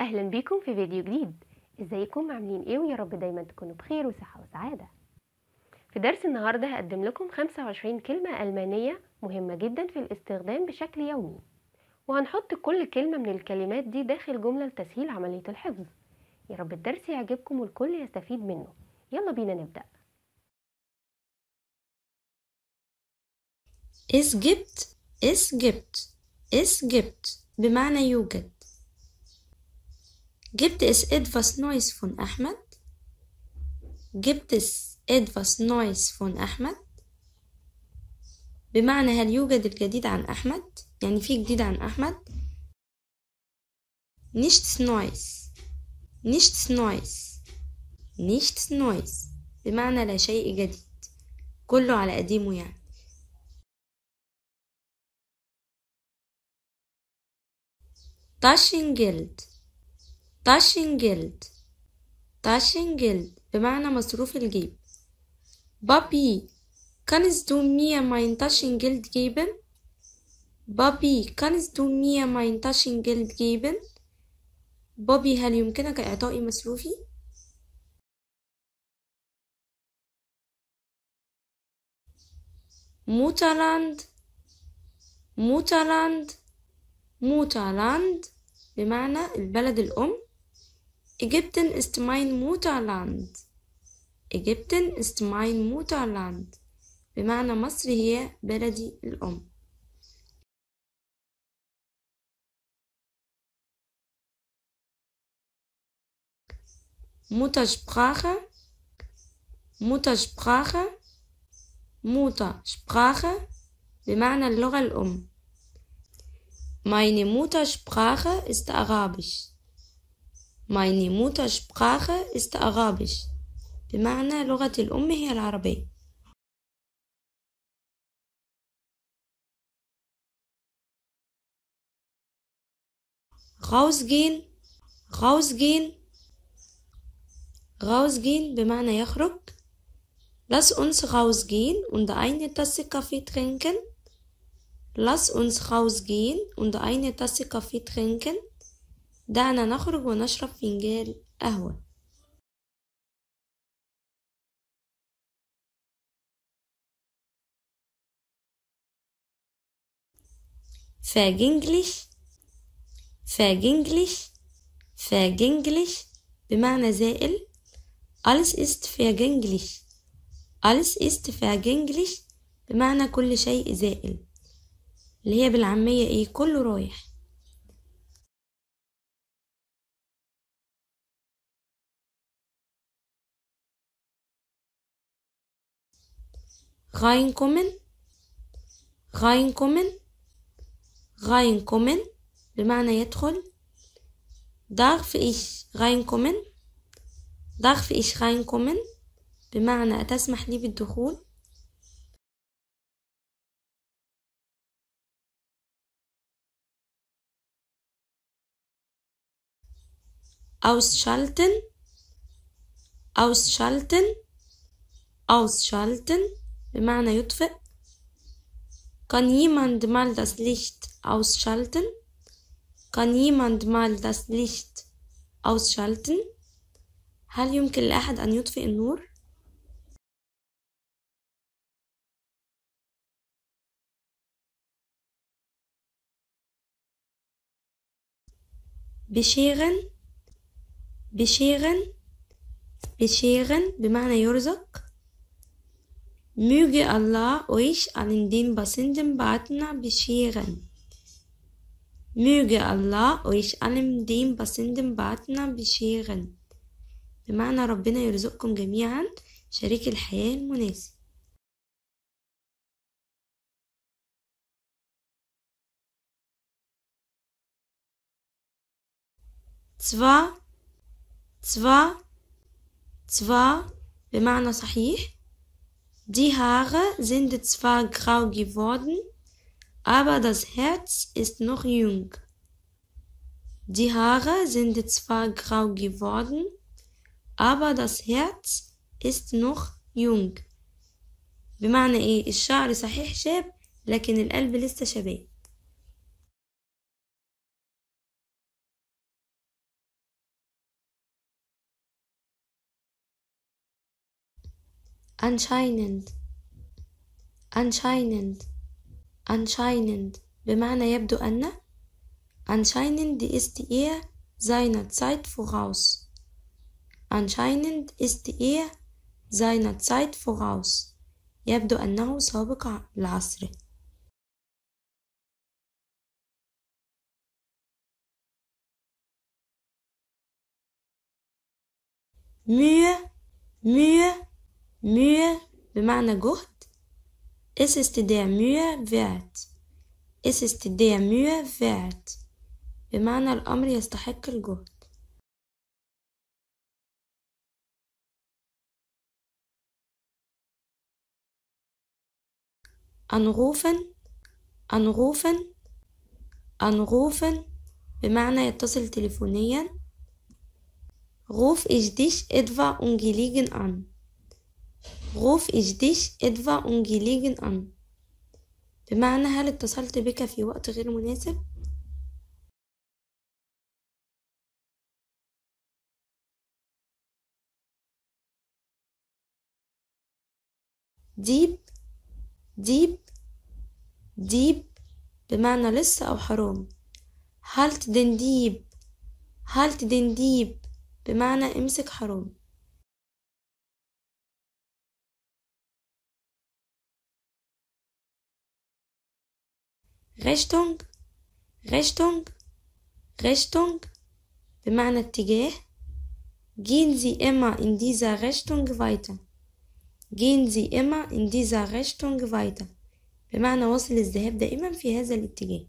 اهلا بيكم في فيديو جديد ازيكم عاملين ايه ويا رب دايما تكونوا بخير وصحه وسعاده في درس النهارده هقدم لكم 25 كلمه المانيه مهمه جدا في الاستخدام بشكل يومي وهنحط كل كلمه من الكلمات دي داخل جمله لتسهيل عمليه الحفظ يا رب الدرس يعجبكم والكل يستفيد منه يلا بينا نبدا اس جبت اس جبت اس جبت بمعنى يوجد جبت اس ادفاس نويس فون احمد جبت اس ادفاس نويس فون احمد بمعنى هل يوجد الجديد عن احمد يعني في جديد عن احمد نيشت نويس نيشت نويس نيشت نويس بمعنى لا شيء جديد كله على قديمه يعني Taschengeld. تاشينجلد تاشينجلد بمعنى مصروف الجيب بابي كانز دو مية ماين تاشينجلد جيبن بابي كانست دو مية ماين تاشينجلد جيبن بابي هل يمكنك إعطائي مصروفي؟ موتالاند موتالاند موتالاند بمعنى البلد الأم Ägypten ist mein Mutterland Ägypten ist mein Mutterland بمعنى مصر هي بلدي الأم Muttersprache Muttersprache Muttersprache بمعنى اللغة الأم Meine Muttersprache ist Arabisch. ماين موتشبراخه است اغابش بمعنى لغه الام هي العربيه غوزجين غوزجين غوزجين بمعنى يخرج لاس اونس غوزجين und eine tasse kaffee trinken لاس اونس غوزجين und eine tasse kaffee trinken دعنا نخرج ونشرب فنجان قهوة. فاجنجلش فاجنجلش فاجنجلش بمعنى زائل alles ist vergänglich alles ist vergänglich بمعنى كل شيء زائل اللي هي بالعامية ايه كله رايح reinkommen reinkommen reinkommen بمعنى يدخل darf ich reinkommen darf ich reinkommen بمعنى أتسمح لي بالدخول ausschalten ausschalten ausschalten بمعنى يطفئ Kann jemand mal das Licht ausschalten? Kann jemand mal das Licht ausschalten? هل يمكن لأحد أن يطفئ النور؟ بشيغن بشيغن بشيغن بمعنى يرزق Möge Allah euch allen den passenden Partner bescheren. Möge Allah euch allen den passenden Partner bescheren. بمعنى ربنا يرزقكم جميعا شريك الحياة المناسب تسفا تسفا تسفا بمعنى صحيح Die Haare sind zwar grau geworden, aber das Herz ist noch jung. Die Haare sind zwar grau geworden, aber das Herz ist noch jung. بمعنى ايه الشعر صحيح شاب لكن القلب لسه شباب unscheinend unscheinend anscheinend بمعنى يبدو أن anscheinend ist ihr seiner Zeit voraus anscheinend ist ihr seiner Zeit voraus يبدو أنه سابق لعصره Mühe, Mühe Mühe بمعنى جهد Es ist der Mühe wert. Es ist der Mühe wert. بمعنى الأمر يستحق الجهد. anrufen anrufen anrufen بمعنى يتصل تليفونيا ruf ich dich etwa ungelegen an غوف إش ديش إدفا أونجيليجن أن بمعنى هل اتصلت بك في وقت غير مناسب؟ ديب ديب ديب بمعنى لسه أو حرام هالت دنديب هالت دنديب بمعنى امسك حرام Richtung Richtung Richtung بمعنى اتجاه gehen Sie immer in dieser Richtung weiter gehen Sie immer in dieser Richtung weiter بمعنى واصل الذهاب دائما في هذا الاتجاه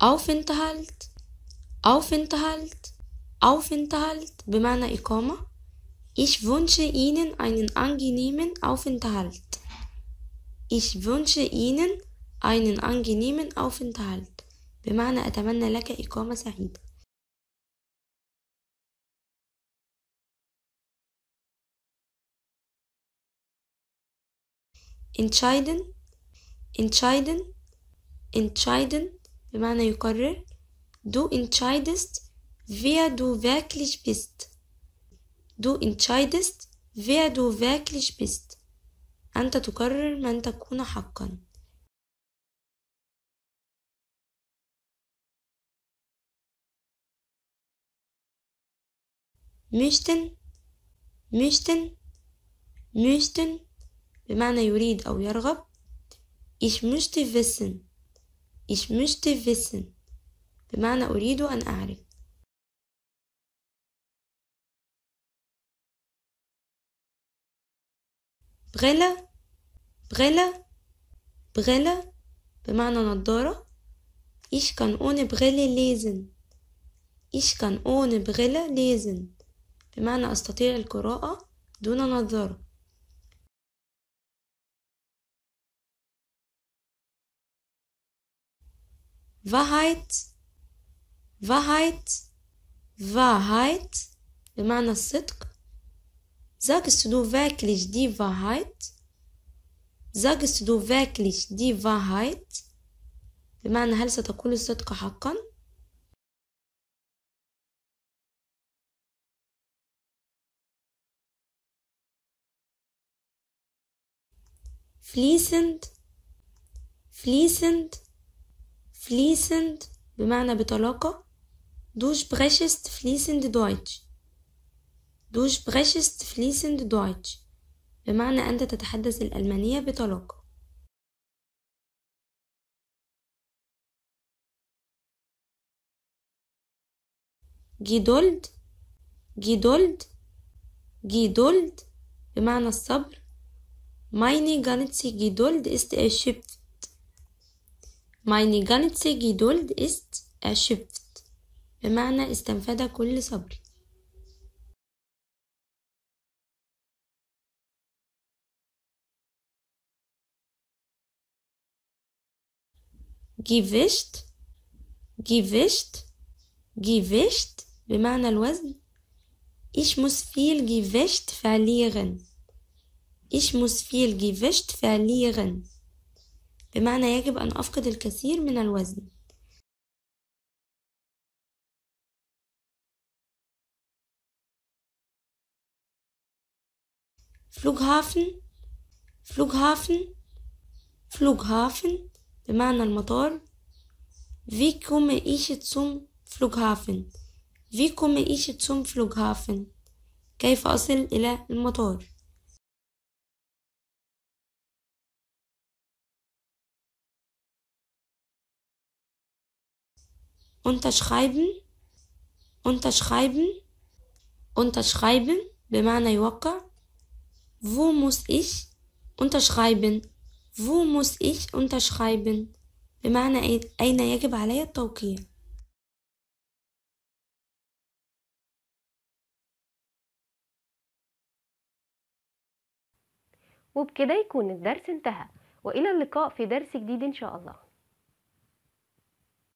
Aufenthalt Aufenthalt Aufenthalt بمعنى ikoma. Ich wünsche Ihnen einen angenehmen Aufenthalt. Ich wünsche Ihnen einen angenehmen Aufenthalt. بمعنى أتمنى لك ikoma سعيدة. entscheiden entscheiden entscheiden بمعنى يقرر du entscheidest Wer du wirklich bist. Du entscheidest, wer du wirklich bist. أنت تقرر من تكون حقا. möchten möchten möchten بمعنى يريد أو يرغب ich möchte wissen ich möchte wissen بمعنى أريد أن أعرف بغلة بغلة بغلة بمعنى نظارة إيش كان أون بغلة ليزن إيش كان أون بغلة ليزن بمعنى أستطيع القراءة دون نظارة فاهايت فاهايت فاهايت بمعنى الصدق Sagst du wirklich die Wahrheit? Sagst du wirklich die Wahrheit? بمعنى هل ستقول الصدق حقا؟ fließend fließend fließend بمعنى بطلاقة du sprechest fließend Deutsch دوش بريشست فليسند دويتش بمعنى أنت تتحدث الألمانية بطلاقة جيدولد جيدولد جيدولد بمعنى الصبر meine ganze Geduld ist erschöpft meine ganze Geduld ist erschöpft بمعنى استنفد كل صبري جيفشت جيفشت جيفشت بمعنى الوزن إيش موس فيل جيفشت فاليغن إيش موس فيل جيفشت فاليغن بمعنى يجب أن أفقد الكثير من الوزن Flughafen, Flughafen, Flughafen. بمعنى المطار Wie komme ich zum Flughafen? Wie komme ich zum Flughafen? كيف أصل إلى المطار؟ unterschreiben unterschreiben unterschreiben بمعنى يوقع wo muss ich unterschreiben Wo muss ich unterschreiben? بمعنى أين يجب علي التوقيع وبكده يكون الدرس انتهى وإلى اللقاء في درس جديد إن شاء الله